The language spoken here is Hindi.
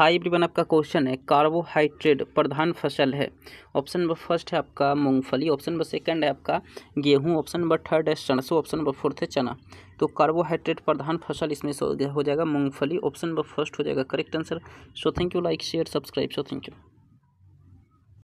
हाई एवरीवन आपका क्वेश्चन है कार्बोहाइड्रेट प्रधान फसल है ऑप्शन नंबर फर्स्ट है आपका मूंगफली ऑप्शन नंबर सेकंड है आपका गेहूं ऑप्शन नंबर थर्ड है सरसों ऑप्शन नंबर फोर्थ है चना तो कार्बोहाइड्रेट प्रधान फसल इसमें से हो जाएगा मूंगफली ऑप्शन नंबर फर्स्ट हो जाएगा correct answer so thank you like share subscribe so thank you